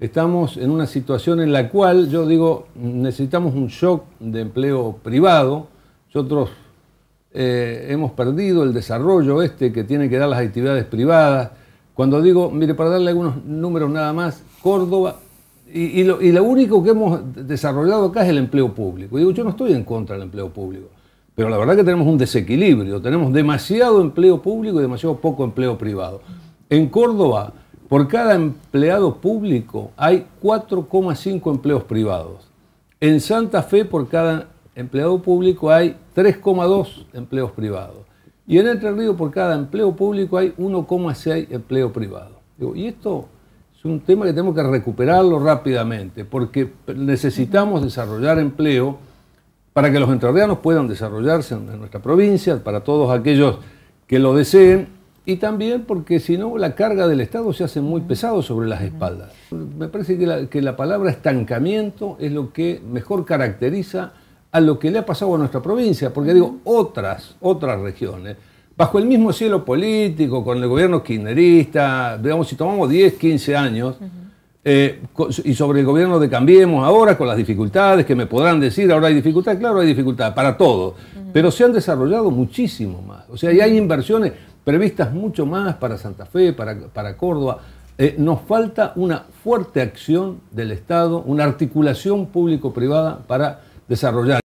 estamos en una situación en la cual yo digo, necesitamos un shock de empleo privado. Nosotros eh, hemos perdido el desarrollo este que tienen que dar las actividades privadas. Cuando digo, mire, para darle algunos números nada más, Córdoba, y, lo, único que hemos desarrollado acá es el empleo público. yo no estoy en contra del empleo público, pero la verdad que tenemos un desequilibrio, tenemos demasiado empleo público y demasiado poco empleo privado. En Córdoba, por cada empleado público hay 4,5 empleos privados. En Santa Fe por cada empleado público hay 3,2 empleos privados. Y en Entre Ríos por cada empleo público hay 1,6 empleo privado. y esto es un tema que tenemos que recuperarlo rápidamente, porque necesitamos desarrollar empleo para que los entrerrianos puedan desarrollarse en nuestra provincia, para todos aquellos que lo deseen y también porque si no la carga del Estado se hace muy pesado sobre las espaldas. Me parece que la, que la, palabra estancamiento es lo que mejor caracteriza a lo que le ha pasado a nuestra provincia, porque digo, otras, otras regiones, bajo el mismo cielo político, con el gobierno kirchnerista, digamos, si tomamos 10, 15 años, eh, y sobre el gobierno de Cambiemos ahora, con las dificultades que me podrán decir, ahora hay dificultad, claro, hay dificultad para todo, pero se han desarrollado muchísimo más, o sea, y hay inversiones previstas mucho más para Santa Fe, para, para Córdoba. Eh, nos falta una fuerte acción del Estado, una articulación público-privada para desarrollar.